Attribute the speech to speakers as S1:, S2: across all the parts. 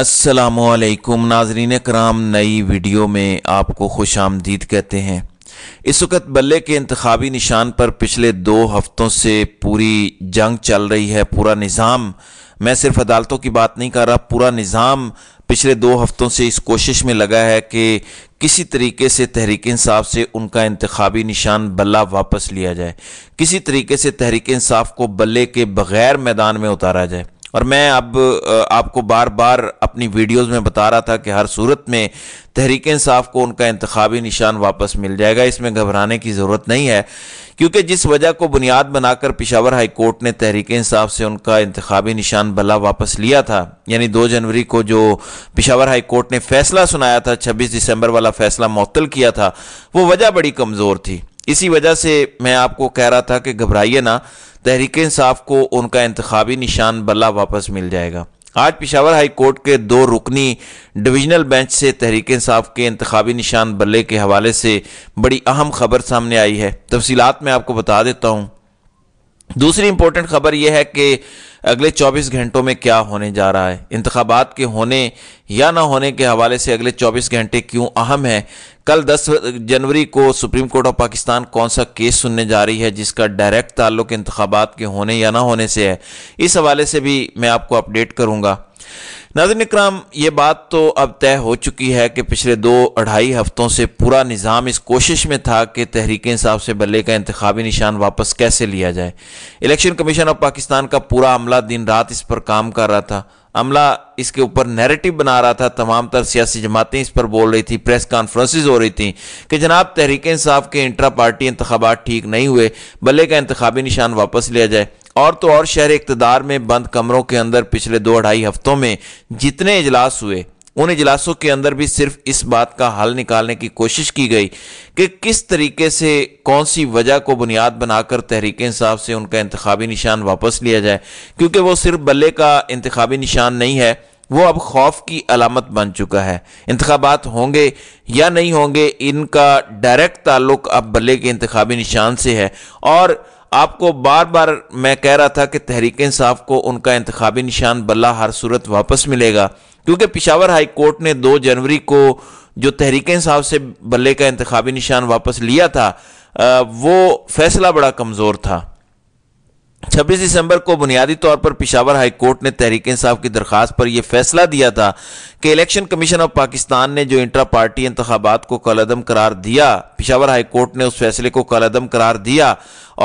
S1: असलकुम नाजरीन कराम नई वीडियो में आपको खुश आमदीद कहते हैं इस वक्त बल्ले के इंतबी निशान पर पिछले दो हफ्तों से पूरी जंग चल रही है पूरा निज़ाम मैं सिर्फ अदालतों की बात नहीं कर रहा पूरा निज़ाम पिछले दो हफ्तों से इस कोशिश में लगा है कि किसी तरीके से तहरीक इंसाफ से उनका इंतबी निशान बल्ला वापस लिया जाए किसी तरीके से तहरीक इंसाफ को बल्ले के बग़ैर मैदान में उतारा जाए और मैं अब आपको बार बार अपनी वीडियोस में बता रहा था कि हर सूरत में तहरीक इंसाफ को उनका इंतबी निशान वापस मिल जाएगा इसमें घबराने की ज़रूरत नहीं है क्योंकि जिस वजह को बुनियाद बनाकर पिशावर हाई कोर्ट ने तहरीक इंसाफ से उनका इंतबी निशान भला वापस लिया था यानी दो जनवरी को जो पिशावर हाई कोर्ट ने फैसला सुनाया था छब्बीस दिसंबर वाला फैसला मअतल किया था वो वजह बड़ी कमज़ोर थी इसी वजह से मैं आपको कह रहा था कि घबराइए ना तहरीक इंसाफ को उनका इंतबी निशान बल्ला वापस मिल जाएगा आज पिशावर हाई कोर्ट के दो रुकनी डिवीजनल बेंच से तहरीक इंसाफ के इंतबी निशान बल्ले के हवाले से बड़ी अहम खबर सामने आई है तफसीत में आपको बता देता हूँ दूसरी इंपॉर्टेंट खबर यह है कि अगले 24 घंटों में क्या होने जा रहा है इंतबात के होने या ना होने के हवाले से अगले 24 घंटे क्यों अहम है कल 10 जनवरी को सुप्रीम कोर्ट ऑफ पाकिस्तान कौन सा केस सुनने जा रही है जिसका डायरेक्ट ताल्लुक इंतबात के होने या ना होने से है इस हवाले से भी मैं आपको अपडेट करूँगा नाजन कराम ये बात तो अब तय हो चुकी है कि पिछले दो अढ़ाई हफ्तों से पूरा निज़ाम इस कोशिश में था कि तहरीक इंसाब से बल्ले का इंतबी निशान वापस कैसे लिया जाए इलेक्शन कमीशन ऑफ पाकिस्तान का पूरा अमला दिन रात इस पर काम कर रहा था अमला इसके ऊपर नैरेटिव बना रहा था तमाम तर सियासी जमातें इस पर बोल रही थी प्रेस कॉन्फ्रेंसिस हो रही थी कि जनाब तहरीक इंसाफ के इंटरा पार्टी इंतबात ठीक नहीं हुए बल्ले का इंतबी निशान वापस लिया जाए और तो और शहर इकतदार में बंद कमरों के अंदर पिछले दो ढाई हफ्तों में जितने इजलास हुए उन इजलासों के अंदर भी सिर्फ इस बात का हल निकालने की कोशिश की गई कि किस तरीके से कौन सी वजह को बुनियाद बनाकर तहरीक इंसाफ से उनका इंतबी निशान वापस लिया जाए क्योंकि वो सिर्फ बल्ले का इंतबी निशान नहीं है वो अब खौफ की अलामत बन चुका है इंतबात होंगे या नहीं होंगे इनका डायरेक्ट ताल्लुक अब बल्ले के इंतबी निशान से है और आपको बार बार मैं कह रहा था कि तहरीक इंसाफ को उनका इंतबी निशान बल्ला हर सूरत वापस मिलेगा क्योंकि पिशावर हाई कोर्ट ने 2 जनवरी को जो तहरीक इंसाफ से बल्ले का इंतबी निशान वापस लिया था वो फैसला बड़ा कमज़ोर था छब्बीस दिसंबर को बुनियादी तौर पर पिशावर हाई कोर्ट ने तहरीक इंसाफ की दरख्वास्त पर यह फैसला दिया था कि इलेक्शन कमीशन ऑफ पाकिस्तान ने जो इंट्रा पार्टी इंतबात को कलदम करार दिया पिशावर हाई कोर्ट ने उस फैसले को कलदम करार दिया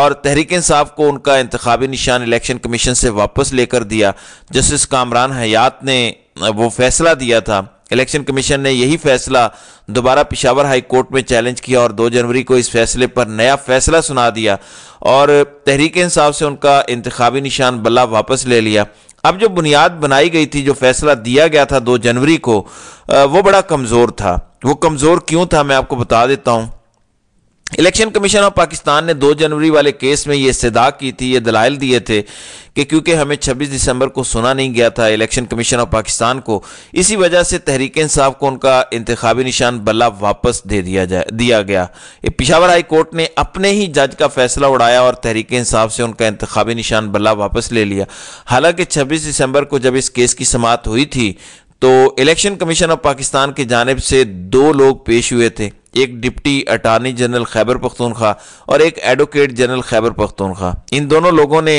S1: और तहरीक इंसाफ को उनका इंतबी निशान इलेक्शन कमीशन से वापस लेकर दिया जस्टिस कामरान हयात ने वो फैसला दिया था इलेक्शन कमीशन ने यही फैसला दोबारा पिशावर हाई कोर्ट में चैलेंज किया और 2 जनवरी को इस फैसले पर नया फैसला सुना दिया और तहरीक इंसाब से उनका इंतवी निशान बल्ला वापस ले लिया अब जो बुनियाद बनाई गई थी जो फैसला दिया गया था 2 जनवरी को वो बड़ा कमज़ोर था वो कमज़ोर क्यों था मैं आपको बता देता हूँ इलेक्शन कमीशन ऑफ पाकिस्तान ने 2 जनवरी वाले केस में ये इस्तेदा की थी ये दलाइल दिए थे कि क्योंकि हमें 26 दिसंबर को सुना नहीं गया था इलेक्शन कमीशन ऑफ पाकिस्तान को इसी वजह से तहरीक इंसाफ को उनका इंतबी निशान बल्ला वापस दे दिया जाए दिया गया पिशावर हाई कोर्ट ने अपने ही जज का फैसला उड़ाया और तहरीक इंसाफ से उनका इंतबी निशान बल्ला वापस ले लिया हालांकि छब्बीस दिसंबर को जब इस केस की समाप्त हुई थी तो इलेक्शन कमीशन ऑफ पाकिस्तान की जानब से दो लोग पेश हुए थे एक deputy attorney general Khyber Pakhtunkhwa और एक एडवोकेट जनरल खैबर पख्तूनखा इन दोनों लोगों ने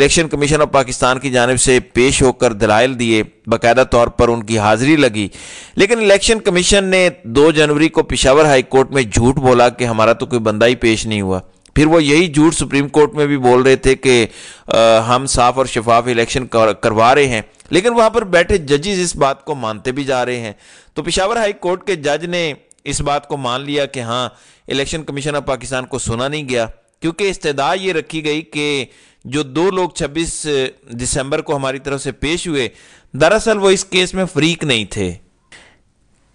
S1: इलेक्शन कमीशन ऑफ पाकिस्तान की जानब से पेश होकर दलाइल दिए बाकायदा तौर पर उनकी हाजिरी लगी लेकिन इलेक्शन कमीशन ने दो जनवरी को पिशावर हाई कोर्ट में झूठ बोला कि हमारा तो कोई बंदा ही पेश नहीं हुआ फिर वो यही झूठ सुप्रीम कोर्ट में भी बोल रहे थे कि आ, हम साफ और शफाफ इलेक्शन करवा रहे हैं लेकिन वहां पर बैठे जजेस इस बात को मानते भी जा रहे हैं तो पिशावर हाई कोर्ट के जज ने इस बात को मान लिया कि हाँ इलेक्शन कमीशन ऑफ पाकिस्तान को सुना नहीं गया क्योंकि इस्तेदा ये रखी गई कि जो दो लोग 26 दिसंबर को हमारी तरफ से पेश हुए दरअसल वो इस केस में फरीक नहीं थे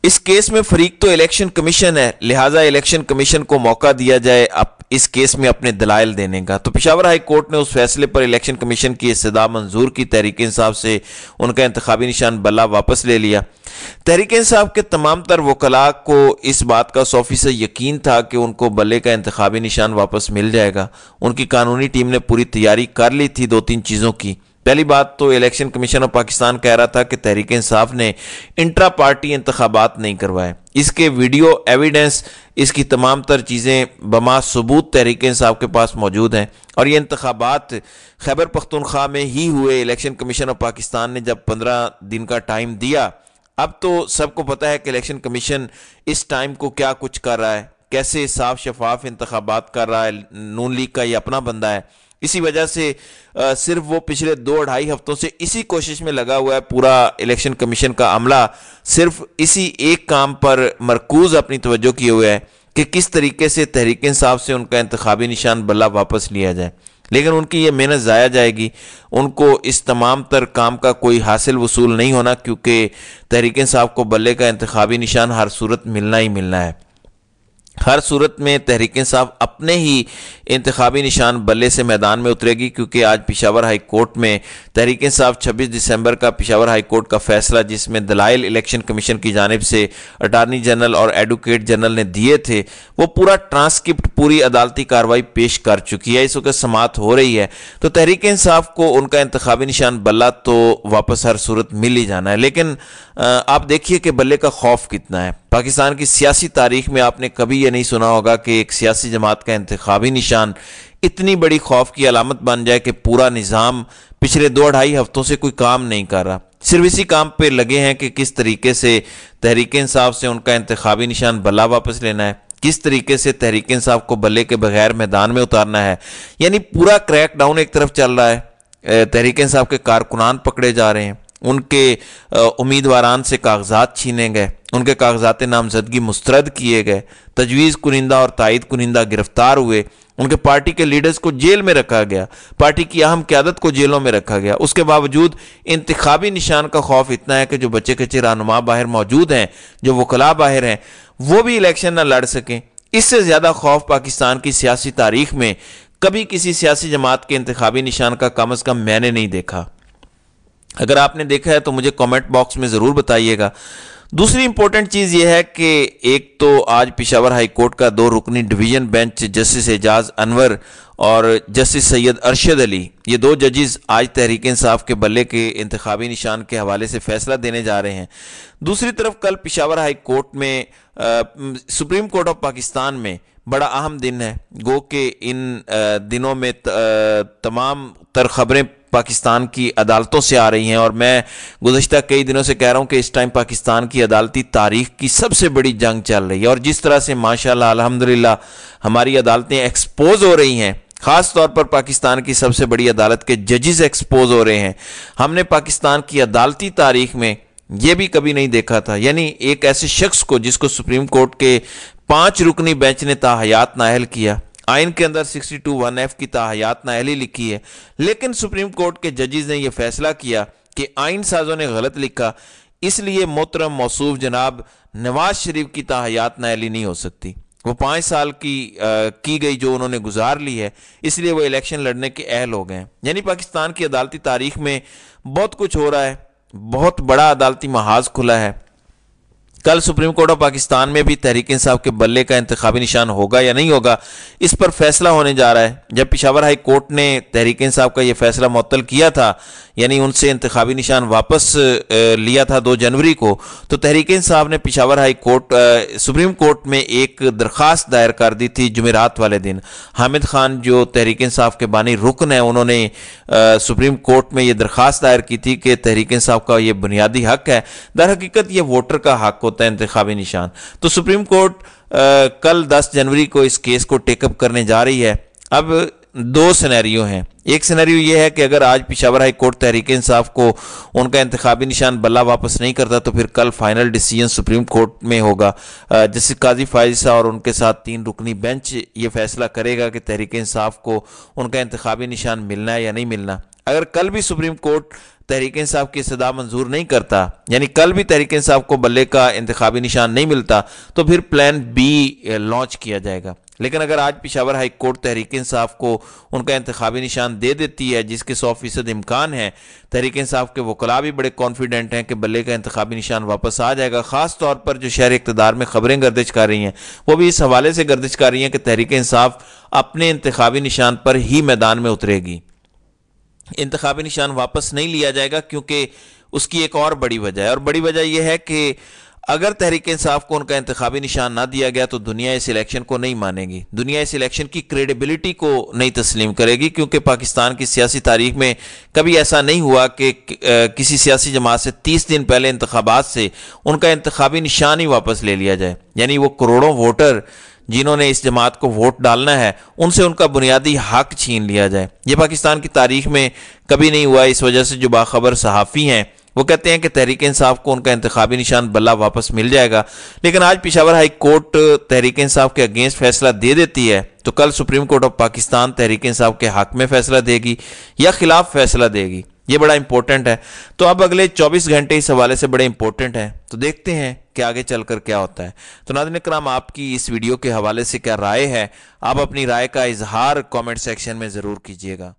S1: इस केस में फरीक तो इलेक्शन कमीशन है लिहाजा इलेक्शन कमीशन को मौका दिया जाए इस केस में अपने दलाइल देने का तो पिशावर हाई कोर्ट ने उस फैसले पर इलेक्शन कमीशन की इस्तः मंजूर की तहरीक इंसाफ से उनका इंतबी निशान बल्ला वापस ले लिया तहरीक इंसाफ के तमाम तर वकला को इस बात का सौ फीसद यकीन था कि उनको बल्ले का इंतबी निशान वापस मिल जाएगा उनकी कानूनी टीम ने पूरी तैयारी कर ली थी दो तीन चीज़ों की पहली बात तो इलेक्शन कमीशन ऑफ पाकिस्तान कह रहा था कि तहरीक इंसाफ ने इंट्रा पार्टी इंतबात नहीं करवाए इसके वीडियो एविडेंस इसकी तमाम तर चीज़ें बमा सबूत तहरीक इंसाफ के पास मौजूद हैं और ये इंतबात खैबर पख्तनख्वा में ही हुए इलेक्शन कमीशन ऑफ पाकिस्तान ने जब पंद्रह दिन का टाइम दिया अब तो सबको पता है कि इलेक्शन कमीशन इस टाइम को क्या कुछ कर रहा है कैसे साफ शफाफ इंतबात कर रहा है नून लीग का ये अपना बंदा है इसी वजह से सिर्फ वो पिछले दो ढाई हफ्तों से इसी कोशिश में लगा हुआ है पूरा इलेक्शन कमीशन का अमला सिर्फ इसी एक काम पर मरकूज अपनी तवज्जो किए हुए है कि किस तरीके से तहरीक इंसाब से उनका इंतबी निशान बल्ला वापस लिया जाए लेकिन उनकी ये मेहनत ज़ाया जाएगी उनको इस तमाम तर काम का कोई हासिल वसूल नहीं होना क्योंकि तहरीक साहब को बल्ले का इंतबी निशान हर सूरत मिलना ही मिलना है हर सूरत में तहरीक इंसाफ अपने ही इंतबी निशान बल्ले से मैदान में उतरेगी क्योंकि आज पिशावर हाई कोर्ट में तहरीक साहब 26 दिसंबर का पिशावर हाई कोर्ट का फैसला जिसमें दलाइल इलेक्शन कमीशन की जानब से अटारनी जनरल और एडवोकेट जनरल ने दिए थे वो पूरा ट्रांसक्रिप्ट पूरी अदालती कार्रवाई पेश कर चुकी है इस वक्त समात हो रही है तो तहरीक इंसाफ को उनका इंतबी निशान बल्ला तो वापस हर सूरत मिल ही जाना है लेकिन आप देखिए कि बल्ले का खौफ कितना है पाकिस्तान की सियासी तारीख में आपने कभी यह नहीं सुना होगा कि एक सियासी जमात का इंतबी निशान इतनी बड़ी खौफ की अलामत बन जाए कि पूरा निज़ाम पिछले दो ढाई हफ्तों से कोई काम नहीं कर रहा सिर्फ इसी काम पे लगे हैं कि किस तरीके से तहरीक इंसाफ से उनका इंतबी निशान बल्ला वापस लेना है किस तरीके से तहरीक इंसाफ को बल्ले के बगैर मैदान में उतारना है यानी पूरा क्रैक डाउन एक तरफ चल रहा है तहरीक इंसाफ के कारकुनान पकड़े जा रहे हैं उनके उम्मीदवारान से कागजात छीने गए उनके कागजात नामजदगी मुस्तरद किए गए तजवीज़ कुनिंदा और तायद कुनिंदा गिरफ्तार हुए उनके पार्टी के लीडर्स को जेल में रखा गया पार्टी की अहम क्यादत को जेलों में रखा गया उसके बावजूद इंतबी निशान का खौफ इतना है कि जो बचे कचे रहनुमा बाहर मौजूद हैं जो वकला बाहर हैं वो भी इलेक्शन ना लड़ सकें इससे ज़्यादा खौफ पाकिस्तान की सियासी तारीख में कभी किसी सियासी जमात के इंतबी निशान का कम अज़ कम मैंने नहीं देखा अगर आपने देखा है तो मुझे कॉमेंट बॉक्स में ज़रूर बताइएगा दूसरी इंपॉर्टेंट चीज़ यह है कि एक तो आज पिशावर हाई कोर्ट का दो रुकनी division bench justice Ejaz Anwar और जस्टिस सैयद अरशद अली ये दो जजेस आज तहरीक इंसाफ के बल्ले के इंतबी निशान के हवाले से फैसला देने जा रहे हैं दूसरी तरफ कल पिशावर हाई कोर्ट में आ, सुप्रीम कोर्ट ऑफ पाकिस्तान में बड़ा अहम दिन है गो के इन दिनों में तमाम तर खबरें पाकिस्तान की अदालतों से आ रही हैं और मैं गुजशत कई दिनों से कह रहा हूं कि इस टाइम पाकिस्तान की अदालती तारीख की सबसे बड़ी जंग चल रही है और जिस तरह से माशाल्लाह अल्हम्दुलिल्लाह हमारी अदालतें एक्सपोज हो रही हैं खास तौर पर पाकिस्तान की सबसे बड़ी अदालत के जजेस एक्सपोज हो रहे हैं हमने पाकिस्तान की अदालती तारीख में यह भी कभी नहीं देखा था यानी एक ऐसे शख्स को जिसको सुप्रीम कोर्ट के पांच रुकनी बेंच ने ताहयात नाहल किया आइन के अंदर 62 वन एफ की ताहयात ही लिखी है लेकिन सुप्रीम कोर्ट के जजेज ने यह फैसला किया कि आइन साजों ने गलत लिखा इसलिए मोहतरम मौसू जनाब नवाज शरीफ की ताहयात नाहली नहीं हो सकती वो पाँच साल की आ, की गई जो उन्होंने गुजार ली है इसलिए वो इलेक्शन लड़ने के अहल हो गए हैं यानी पाकिस्तान की अदालती तारीख में बहुत कुछ हो रहा है बहुत बड़ा अदालती महाज खुला है कल सुप्रीम कोर्ट ऑफ पाकिस्तान में भी तहरीक इंसाफ के बल्ले का इंतबी निशान होगा या नहीं होगा इस पर फैसला होने जा रहा है जब पिशावर हाई कोर्ट ने तहरीक इंसाफ का यह फैसला मअतल किया था यानी उनसे इंतबी निशान वापस लिया था दो जनवरी को तो तहरीक इंसाफ ने Peshawar high court supreme court में एक दरख्वास्त दायर कर दी थी जुमेरात वाले दिन हामिद खान जो तहरीक इंसाफ के बानी रुकन है उन्होंने सुप्रीम कोर्ट में यह दरख्वास्त दायर की थी कि तहरीक इंसाफ का यह बुनियादी हक है दर हकीकत यह वोटर का हक होता है इंतबी निशान तो सुप्रीम कोर्ट कल 10 जनवरी को इस केस को टेकअप करने जा रही है अब दो सिनेरियो हैं एक सिनेरियो यह है कि अगर आज पिशावर हाई कोर्ट तहरीक इंसाफ को उनका इंतबी निशान बल्ला वापस नहीं करता तो फिर कल फाइनल डिसीजन सुप्रीम कोर्ट में होगा जस्टिस काजी फायज साहब और उनके साथ तीन रुकनी बेंच ये फैसला करेगा कि तहरीक इंसाफ को उनका इंतबी निशान मिलना है या नहीं मिलना अगर कल भी सुप्रीम कोर्ट तहरीक इंसाफ की सदा मंजूर नहीं करता यानी कल भी तहरीक इंसाफ को बल्ले का इंतबी निशान नहीं मिलता तो फिर प्लान बी लॉन्च किया जाएगा लेकिन अगर आज पिशावर हाई कोर्ट तहरीक इंसाफ को उनका इंतबी निशान दे देती है जिसके सौ फीसद इम्कान है तहरीक इंसाफ के वकला भी बड़े कॉन्फिडेंट हैं कि बल्ले का इंतबी निशान वापस आ जाएगा ख़ास तौर पर जो शहर इकतदार में खबरें गर्दिश कर रही हैं वो भी इस हवाले से गर्दिश कर रही हैं कि तहरीक इंसाफ अपने इंतबी निशान पर ही मैदान में उतरेगी इंतबी निशान वापस नहीं लिया जाएगा क्योंकि उसकी एक और बड़ी वजह है और बड़ी वजह यह है कि अगर तहरीक इंसाफ को उनका इंतबी निशान ना दिया गया तो दुनिया इस इलेक्शन को नहीं मानेगी दुनिया इस इलेक्शन की क्रेडिबिलिटी को नहीं तस्लीम करेगी क्योंकि पाकिस्तान की सियासी तारीख में कभी ऐसा नहीं हुआ कि किसी सियासी जमात से तीस दिन पहले इंतबात से उनका इंतबी निशान ही वापस ले लिया जाए यानी वो करोड़ों वोटर जिन्होंने इस जमात को वोट डालना है उनसे उनका बुनियादी हक छीन लिया जाए ये पाकिस्तान की तारीख में कभी नहीं हुआ इस वजह से जो बाखबर सहाफ़ी हैं वो कहते हैं कि तहरीक इंसाफ को उनका इंतबी निशान बल्ला वापस मिल जाएगा लेकिन आज पिशावर हाई कोर्ट तहरीक इंसाफ के अगेंस्ट फैसला दे देती है तो कल supreme court of Pakistan Tehreek Insaf के हक में फैसला देगी या खिलाफ फैसला देगी ये बड़ा इंपॉर्टेंट है तो अब अगले 24 घंटे इस हवाले से बड़े इंपॉर्टेंट हैं तो देखते हैं कि आगे चलकर क्या होता है तो नाजन कराम आपकी इस वीडियो के हवाले से क्या राय है आप अपनी राय का इजहार कमेंट सेक्शन में ज़रूर कीजिएगा